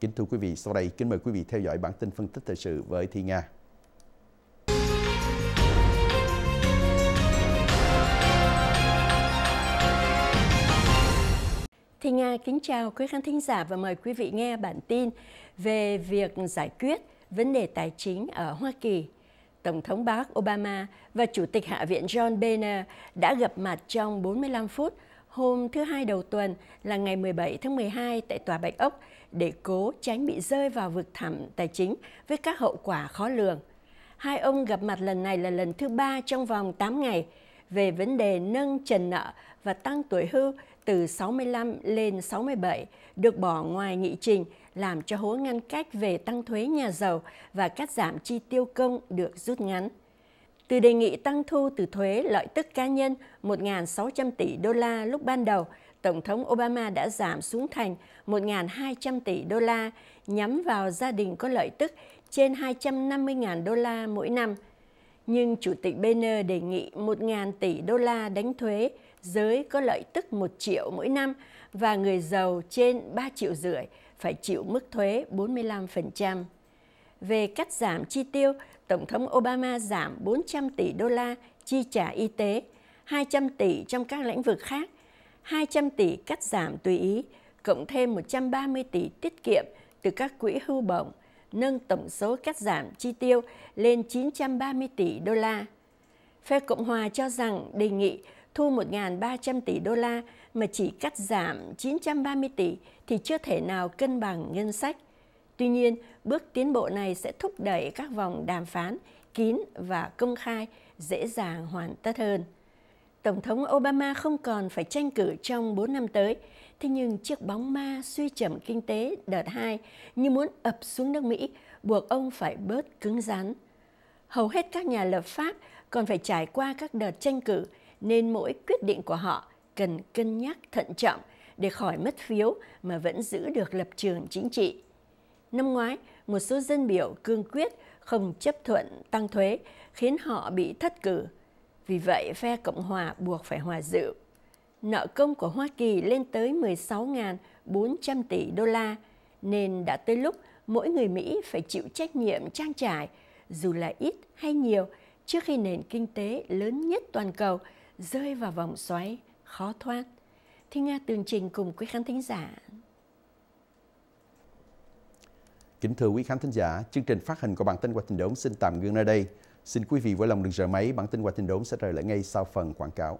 Kính thưa quý vị, sau đây kính mời quý vị theo dõi bản tin phân tích thời sự với Thi Nga. Thi Nga kính chào quý khán thính giả và mời quý vị nghe bản tin về việc giải quyết vấn đề tài chính ở Hoa Kỳ. Tổng thống Barack Obama và Chủ tịch Hạ viện John Boehner đã gặp mặt trong 45 phút hôm thứ hai đầu tuần là ngày 17 tháng 12 tại Tòa Bạch Ốc để cố tránh bị rơi vào vực thẳm tài chính với các hậu quả khó lường. Hai ông gặp mặt lần này là lần thứ ba trong vòng 8 ngày về vấn đề nâng trần nợ và tăng tuổi hưu từ 65 lên 67 được bỏ ngoài nghị trình làm cho hố ngăn cách về tăng thuế nhà giàu và cắt giảm chi tiêu công được rút ngắn từ đề nghị tăng thu từ thuế lợi tức cá nhân 1.600 tỷ đô la lúc ban đầu, Tổng thống Obama đã giảm xuống thành 1.200 tỷ đô la nhắm vào gia đình có lợi tức trên 250.000 đô la mỗi năm. Nhưng Chủ tịch Boehner đề nghị 1.000 tỷ đô la đánh thuế giới có lợi tức 1 triệu mỗi năm và người giàu trên 3 triệu rưỡi phải chịu mức thuế 45% về cắt giảm chi tiêu, Tổng thống Obama giảm 400 tỷ đô la chi trả y tế, 200 tỷ trong các lĩnh vực khác, 200 tỷ cắt giảm tùy ý, cộng thêm 130 tỷ tiết kiệm từ các quỹ hưu bổng, nâng tổng số cắt giảm chi tiêu lên 930 tỷ đô la. Phe Cộng hòa cho rằng đề nghị thu 1.300 tỷ đô la mà chỉ cắt giảm 930 tỷ thì chưa thể nào cân bằng ngân sách. Tuy nhiên, bước tiến bộ này sẽ thúc đẩy các vòng đàm phán kín và công khai dễ dàng hoàn tất hơn. Tổng thống Obama không còn phải tranh cử trong 4 năm tới, thế nhưng chiếc bóng ma suy trầm kinh tế đợt 2 như muốn ập xuống nước Mỹ, buộc ông phải bớt cứng rắn. Hầu hết các nhà lập pháp còn phải trải qua các đợt tranh cử, nên mỗi quyết định của họ cần cân nhắc thận trọng để khỏi mất phiếu mà vẫn giữ được lập trường chính trị. Năm ngoái, một số dân biểu cương quyết không chấp thuận tăng thuế khiến họ bị thất cử. Vì vậy, phe Cộng hòa buộc phải hòa dự. Nợ công của Hoa Kỳ lên tới 16.400 tỷ đô la, nên đã tới lúc mỗi người Mỹ phải chịu trách nhiệm trang trải, dù là ít hay nhiều, trước khi nền kinh tế lớn nhất toàn cầu rơi vào vòng xoáy khó thoát. Thi Nga tường trình cùng quý khán thính giả Kính thưa quý khán thính giả, chương trình phát hình của bản tin qua tình đốn xin tạm ngưng nơi đây. Xin quý vị vui lòng đừng rời máy, bản tin qua tình đốn sẽ trở lại ngay sau phần quảng cáo.